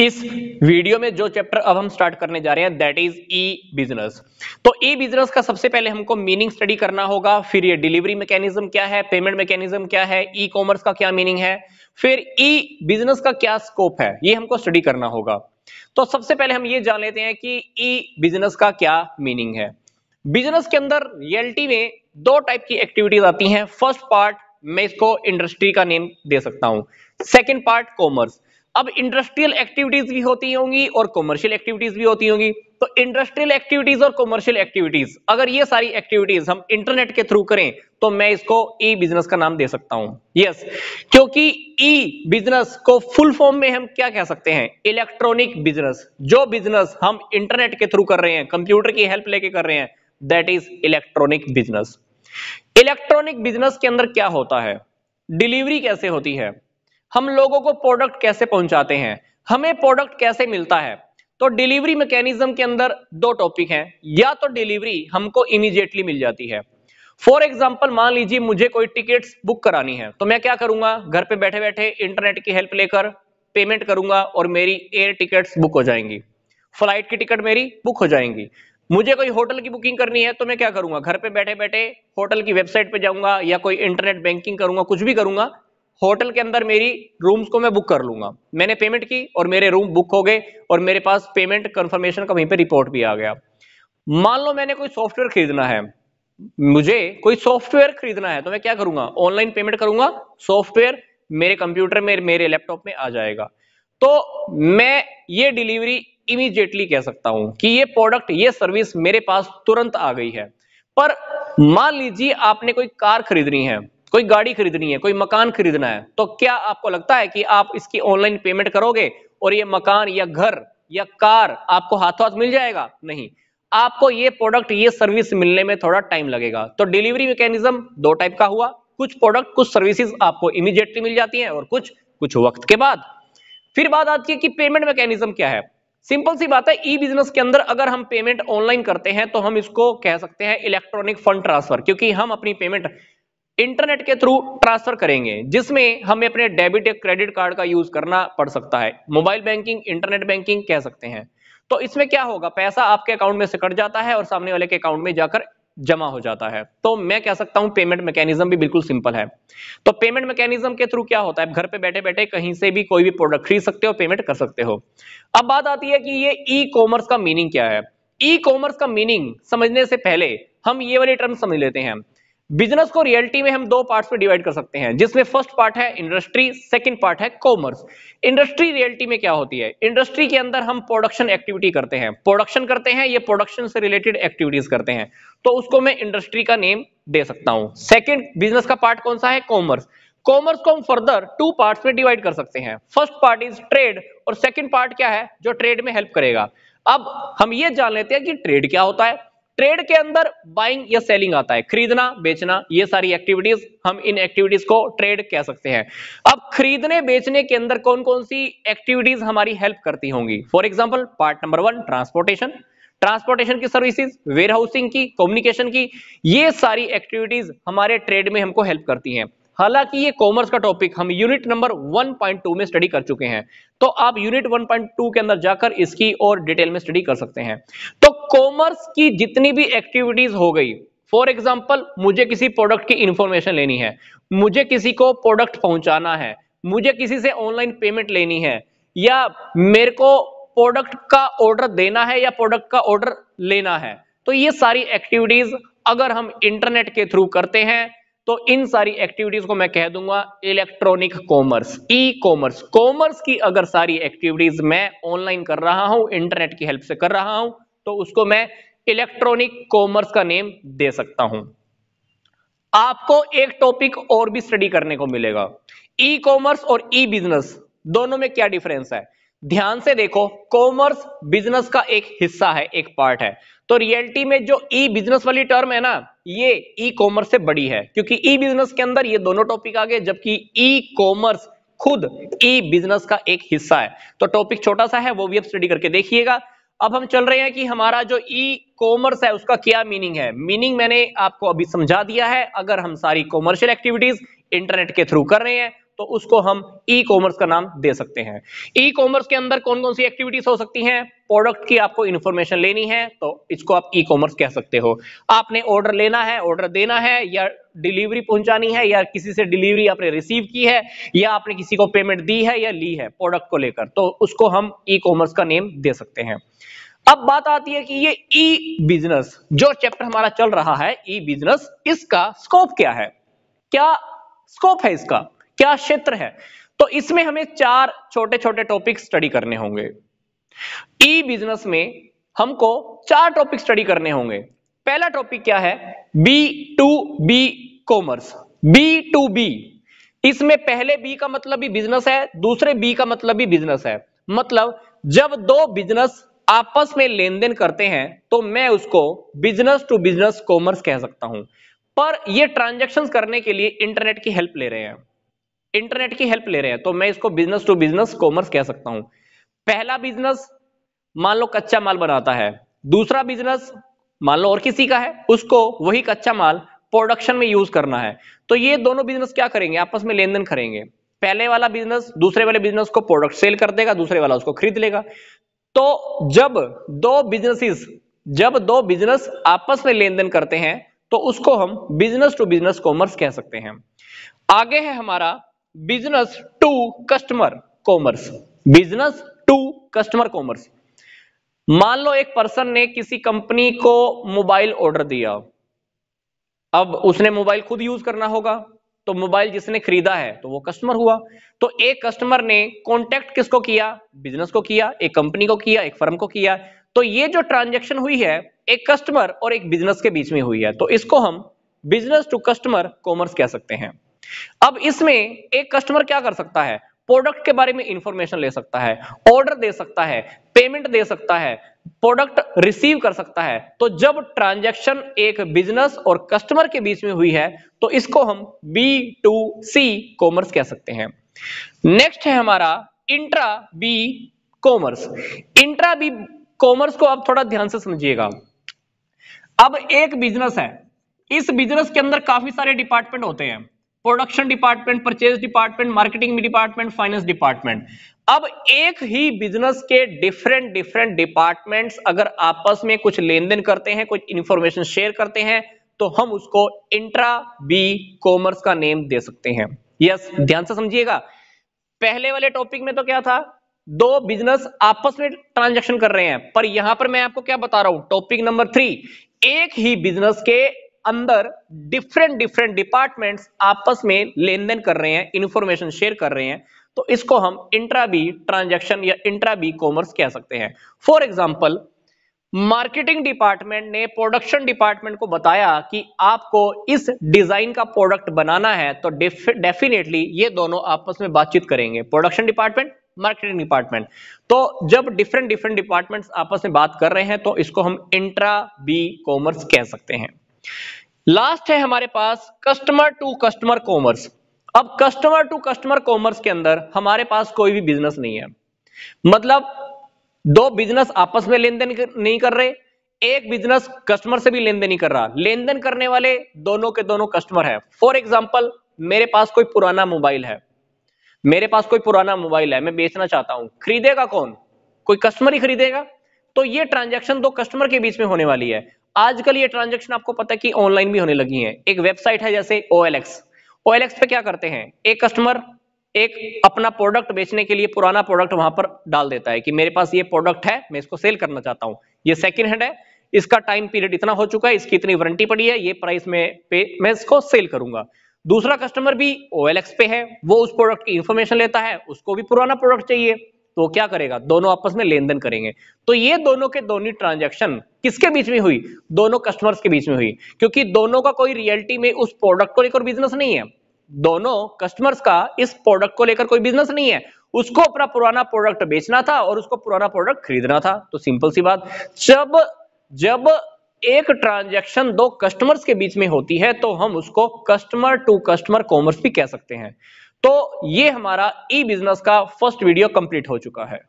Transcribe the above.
इस वीडियो में जो चैप्टर अब हम स्टार्ट करने जा रहे हैं दैट इज ई बिजनेस तो ई बिजनेस का सबसे पहले हमको मीनिंग स्टडी करना होगा फिर ये डिलीवरी मैकेनिज्म क्या है पेमेंट मैकेनिज्म क्या है ई e कॉमर्स का क्या मीनिंग है फिर ई e बिजनेस का क्या स्कोप है ये हमको स्टडी करना होगा तो सबसे पहले हम ये जान लेते हैं कि ई e बिजनेस का क्या मीनिंग है बिजनेस के अंदर रियलिटी में दो टाइप की एक्टिविटीज आती हैं फर्स्ट पार्ट मैं इसको इंडस्ट्री का नेम दे सकता हूं सेकेंड पार्ट कॉमर्स अब इंडस्ट्रियल एक्टिविटीज भी होती होंगी और कॉमर्शियल एक्टिविटीज भी होती होंगी तो इंडस्ट्रियल एक्टिविटीज और कॉमर्शियल एक्टिविटीज अगर ये सारी एक्टिविटीज हम इंटरनेट के थ्रू करें तो मैं इसको ई बिजनेस का नाम दे सकता हूं यस yes, क्योंकि ई बिजनेस को फुल फॉर्म में हम क्या कह सकते हैं इलेक्ट्रॉनिक बिजनेस जो बिजनेस हम इंटरनेट के थ्रू कर रहे हैं कंप्यूटर की हेल्प लेके कर रहे हैं that is electronic business electronic business के अंदर क्या होता है डिलीवरी कैसे होती है हम लोगों को प्रोडक्ट कैसे पहुंचाते हैं हमें प्रोडक्ट कैसे मिलता है तो डिलीवरी मैकेनिज्म के अंदर दो टॉपिक हैं या तो डिलीवरी हमको इमीडिएटली मिल जाती है फॉर एग्जाम्पल मान लीजिए मुझे कोई टिकट बुक करानी है तो मैं क्या करूंगा घर पे बैठे बैठे इंटरनेट की हेल्प लेकर पेमेंट करूंगा और मेरी एयर टिकट बुक हो जाएंगी फ्लाइट की टिकट मेरी बुक हो जाएंगी मुझे कोई होटल की बुकिंग करनी है तो मैं क्या करूंगा घर पे बैठे बैठे होटल की वेबसाइट पे जाऊंगा या कोई इंटरनेट बैंकिंग करूंगा कुछ भी करूंगा होटल के अंदर मेरी रूम्स को मैं बुक कर लूंगा मैंने पेमेंट की और मेरे रूम बुक हो गए और मेरे पास पेमेंट कंफर्मेशन का वहीं पे रिपोर्ट भी आ गया मान लो मैंने कोई सॉफ्टवेयर खरीदना है मुझे कोई सॉफ्टवेयर खरीदना है तो मैं क्या करूंगा ऑनलाइन पेमेंट करूंगा सॉफ्टवेयर मेरे कंप्यूटर में मेरे लैपटॉप में आ जाएगा तो मैं ये डिलीवरी इमीजिएटली कह सकता हूं कि ये प्रोडक्ट ये सर्विस मेरे पास तुरंत आ गई है पर मान लीजिए आपने कोई कार खरीदनी है कोई गाड़ी खरीदनी है कोई मकान खरीदना है तो क्या आपको लगता है कि आप इसकी ऑनलाइन पेमेंट करोगे और ये मकान या घर या कार आपको हाथों हाथ मिल जाएगा नहीं आपको ये प्रोडक्ट ये सर्विस मिलने में थोड़ा टाइम लगेगा तो डिलीवरी मैकेनिज्म दो टाइप का हुआ कुछ प्रोडक्ट कुछ सर्विसेज आपको इमीडिएटली मिल जाती हैं और कुछ कुछ वक्त के बाद फिर बात आती है कि पेमेंट मैकेनिज्म क्या है सिंपल सी बात है ई बिजनेस के अंदर अगर हम पेमेंट ऑनलाइन करते हैं तो हम इसको कह सकते हैं इलेक्ट्रॉनिक फंड ट्रांसफर क्योंकि हम अपनी पेमेंट इंटरनेट के थ्रू ट्रांसफर करेंगे जिसमें हमें अपने डेबिट या क्रेडिट कार्ड का यूज करना पड़ सकता है मोबाइल बैंकिंग इंटरनेट बैंकिंग कह सकते हैं तो इसमें क्या होगा पैसा आपके अकाउंट में से कट जाता है और सामने वाले के अकाउंट में जाकर जमा हो जाता है तो मैं कह सकता हूं पेमेंट मैकेनिज्म भी बिल्कुल सिंपल है तो पेमेंट मैकेनिज्म के थ्रू क्या होता है घर पे बैठे बैठे कहीं से भी कोई भी प्रोडक्ट खरीद सकते हो पेमेंट कर सकते हो अब बात आती है कि ये ई कॉमर्स का मीनिंग क्या है ई कॉमर्स का मीनिंग समझने से पहले हम ये वाले टर्म समझ लेते हैं बिजनेस को रियलिटी में हम दो पार्ट्स में डिवाइड कर सकते हैं जिसमें फर्स्ट पार्ट है इंडस्ट्री सेकंड पार्ट है कॉमर्स इंडस्ट्री रियलिटी में क्या होती है इंडस्ट्री के अंदर हम प्रोडक्शन एक्टिविटी करते हैं प्रोडक्शन करते हैं ये प्रोडक्शन से रिलेटेड एक्टिविटीज करते हैं तो उसको मैं इंडस्ट्री का नेम दे सकता हूं सेकेंड बिजनेस का पार्ट कौन सा है कॉमर्स कॉमर्स को हम फर्दर टू पार्ट में डिवाइड कर सकते हैं फर्स्ट पार्ट इज ट्रेड और सेकेंड पार्ट क्या है जो ट्रेड में हेल्प करेगा अब हम ये जान लेते हैं कि ट्रेड क्या होता है ट्रेड के अंदर बाइंग या सेलिंग आता है खरीदना बेचना ये सारी एक्टिविटीज हम इन एक्टिविटीज को ट्रेड कह सकते हैं अब खरीदने बेचने के अंदर कौन कौन सी एक्टिविटीज हमारी हेल्प करती होंगी for example part number one transportation transportation की सर्विसेज वेयर हाउसिंग की कम्युनिकेशन की ये सारी एक्टिविटीज हमारे ट्रेड में हमको हेल्प करती हैं हालांकि ये कॉमर्स का टॉपिक हम यूनिट नंबर 1.2 में स्टडी कर चुके हैं तो आप यूनिट 1.2 के अंदर जाकर इसकी और डिटेल में स्टडी कर सकते हैं तो कॉमर्स की जितनी भी एक्टिविटीज हो गई फॉर एग्जाम्पल मुझे किसी प्रोडक्ट की इंफॉर्मेशन लेनी है मुझे किसी को प्रोडक्ट पहुंचाना है मुझे किसी से ऑनलाइन पेमेंट लेनी है या मेरे को प्रोडक्ट का ऑर्डर देना है या प्रोडक्ट का ऑर्डर लेना है तो ये सारी एक्टिविटीज अगर हम इंटरनेट के थ्रू करते हैं तो इन सारी एक्टिविटीज को मैं कह दूंगा electronic commerce e commerce commerce की अगर सारी एक्टिविटीज मैं ऑनलाइन कर रहा हूं इंटरनेट की हेल्प से कर रहा हूं तो उसको मैं इलेक्ट्रॉनिक कॉमर्स का नेम दे सकता हूं आपको एक टॉपिक और भी स्टडी करने को मिलेगा ई कॉमर्स और ई बिजनेस दोनों में क्या डिफरेंस है ध्यान से देखो कॉमर्स बिजनेस का एक हिस्सा है एक पार्ट है तो रियलिटी में जो ई बिजनेस वाली टर्म है ना ये ई कॉमर्स से बड़ी है क्योंकि ई बिजनेस के अंदर ये दोनों टॉपिक आ गए जबकि ई कॉमर्स खुद ई बिजनेस का एक हिस्सा है तो टॉपिक छोटा सा है वो भी आप स्टडी करके देखिएगा अब हम चल रहे हैं कि हमारा जो ई कॉमर्स है उसका क्या मीनिंग है मीनिंग मैंने आपको अभी समझा दिया है अगर हम सारी कॉमर्शियल एक्टिविटीज इंटरनेट के थ्रू कर रहे हैं तो उसको हम ई कॉमर्स का नाम दे सकते हैं ई कॉमर्स के अंदर कौन कौन सी एक्टिविटीज हो सकती हैं प्रोडक्ट की आपको इंफॉर्मेशन लेनी है तो इसको आप ई कॉमर्स कह सकते हो आपने ऑर्डर लेना है ऑर्डर देना है या डिलीवरी पहुंचानी है या किसी से डिलीवरी आपने रिसीव की है या आपने किसी को पेमेंट दी है या ली है प्रोडक्ट को लेकर तो उसको हम ई कॉमर्स का नेम दे सकते हैं अब बात आती है कि ये ई बिजनेस जो चैप्टर हमारा चल रहा है ई बिजनेस इसका स्कोप क्या है क्या स्कोप है इसका क्या क्षेत्र है तो इसमें हमें चार छोटे छोटे टॉपिक स्टडी करने होंगे ई बिजनेस में हमको चार टॉपिक स्टडी करने होंगे पहला टॉपिक क्या है B to B commerce B to B इसमें पहले बी का मतलब भी बिजनेस है दूसरे बी का मतलब भी बिजनेस है मतलब जब दो बिजनेस आपस में लेन देन करते हैं तो मैं उसको बिजनेस टू बिजनेस कॉमर्स कह सकता हूं पर ये ट्रांजेक्शन करने के लिए इंटरनेट की हेल्प ले रहे हैं इंटरनेट की हेल्प ले रहे हैं तो मैं इसको बिजनेस टू बिजनेस कॉमर्स कह सकता हूं पहला बिजनेस मान लो कच्चा माल बनाता है दूसरा बिजनेस मान लो और किसी का है उसको वही कच्चा माल प्रोडक्शन में यूज करना है तो ये दोनों बिजनेस क्या करेंगे आपस में लेन करेंगे पहले वाला बिजनेस दूसरे वाले बिजनेस को प्रोडक्ट सेल कर देगा दूसरे वाला उसको खरीद लेगा तो जब दो बिजनेसेस जब दो बिजनेस आपस में लेन करते हैं तो उसको हम बिजनेस टू बिजनेस कॉमर्स कह सकते हैं आगे है हमारा business to customer commerce business to customer commerce मान लो एक पर्सन ने किसी कंपनी को मोबाइल ऑर्डर दिया अब उसने मोबाइल खुद यूज करना होगा तो मोबाइल जिसने खरीदा है तो वो कस्टमर हुआ तो एक कस्टमर ने कॉन्टेक्ट किसको किया बिजनेस को किया एक कंपनी को किया एक फर्म को किया तो ये जो ट्रांजेक्शन हुई है एक कस्टमर और एक बिजनेस के बीच में हुई है तो इसको हम बिजनेस टू कस्टमर कॉमर्स कह सकते हैं अब इसमें एक कस्टमर क्या कर सकता है प्रोडक्ट के बारे में इंफॉर्मेशन ले सकता है ऑर्डर दे सकता है पेमेंट दे सकता है प्रोडक्ट रिसीव कर सकता है तो जब ट्रांजैक्शन एक बिजनेस और कस्टमर के बीच में हुई है तो इसको हम बी टू सी कॉमर्स कह सकते हैं नेक्स्ट है हमारा intra B commerce intra B commerce को आप थोड़ा ध्यान से समझिएगा अब एक बिजनेस है इस बिजनेस के अंदर काफी सारे डिपार्टमेंट होते हैं production department purchase department marketing department finance department अब एक ही बिजनेस के डिफरेंट डिफरेंट डिपार्टमेंट्स अगर आपस में कुछ लेन देन करते हैं कुछ इंफॉर्मेशन शेयर करते हैं तो हम उसको इंट्रा बी कॉमर्स का नेम दे सकते हैं यस yes, ध्यान से समझिएगा पहले वाले टॉपिक में तो क्या था दो बिजनेस आपस में ट्रांजेक्शन कर रहे हैं पर यहां पर मैं आपको क्या बता रहा हूं टॉपिक नंबर थ्री एक ही बिजनेस के अंदर डिफरेंट डिफरेंट डिपार्टमेंट्स आपस में लेन देन कर रहे हैं इंफॉर्मेशन शेयर कर रहे हैं तो इसको हम इंट्राबी ट्रांजेक्शन या इंट्राबी कॉमर्स कह सकते हैं फॉर एग्जाम्पल मार्केटिंग डिपार्टमेंट ने प्रोडक्शन डिपार्टमेंट को बताया कि आपको इस डिजाइन का प्रोडक्ट बनाना है तो डेफिनेटली ये दोनों आपस में बातचीत करेंगे प्रोडक्शन डिपार्टमेंट मार्केटिंग डिपार्टमेंट तो जब डिफरेंट डिफरेंट डिपार्टमेंट्स आपस में बात कर रहे हैं तो इसको हम इंट्रा बी कॉमर्स कह सकते हैं लास्ट है हमारे पास कस्टमर टू कस्टमर कॉमर्स अब कस्टमर टू कस्टमर कॉमर्स के अंदर हमारे पास कोई भी बिजनेस नहीं है मतलब दो बिजनेस आपस में लेन देन नहीं कर रहे एक बिजनेस कस्टमर से भी लेन देन नहीं कर रहा लेन देन करने वाले दोनों के दोनों कस्टमर है फॉर एग्जाम्पल मेरे पास कोई पुराना मोबाइल है मेरे पास कोई पुराना मोबाइल है मैं बेचना चाहता हूं खरीदेगा कौन कोई कस्टमर ही खरीदेगा तो ये ट्रांजैक्शन दो कस्टमर के बीच में होने वाली है आजकल ये ट्रांजेक्शन आपको पता है कि ऑनलाइन भी होने लगी है एक वेबसाइट है जैसे O L X O L X पे क्या करते हैं एक कस्टमर एक अपना प्रोडक्ट बेचने के लिए पुराना प्रोडक्ट वहां पर डाल देता है कि मेरे पास ये प्रोडक्ट है मैं इसको सेल करना चाहता हूं ये सेकेंड हैंड है इसका टाइम पीरियड इतना हो चुका है इसकी इतनी वारंटी पड़ी है ये प्राइस में पे मैं इसको सेल करूंगा दूसरा कस्टमर भी ओ पे है वो उस प्रोडक्ट की इंफॉर्मेशन लेता है उसको भी पुराना प्रोडक्ट चाहिए तो क्या करेगा दोनों आपस में लेन देन करेंगे तो ये दोनों के दोनों ट्रांजेक्शन किसके बीच में हुई दोनों कस्टमर्स के बीच में हुई क्योंकि दोनों का कोई रियलिटी में उस प्रोडक्ट को लेकर बिजनेस नहीं है दोनों कस्टमर्स का इस प्रोडक्ट को लेकर कोई बिजनेस नहीं है उसको अपना पुराना प्रोडक्ट बेचना था और उसको पुराना प्रोडक्ट खरीदना था तो सिंपल सी बात जब जब एक ट्रांजैक्शन दो कस्टमर्स के बीच में होती है तो हम उसको कस्टमर टू कस्टमर कॉमर्स भी कह सकते हैं तो ये हमारा ई बिजनेस का फर्स्ट वीडियो कंप्लीट हो चुका है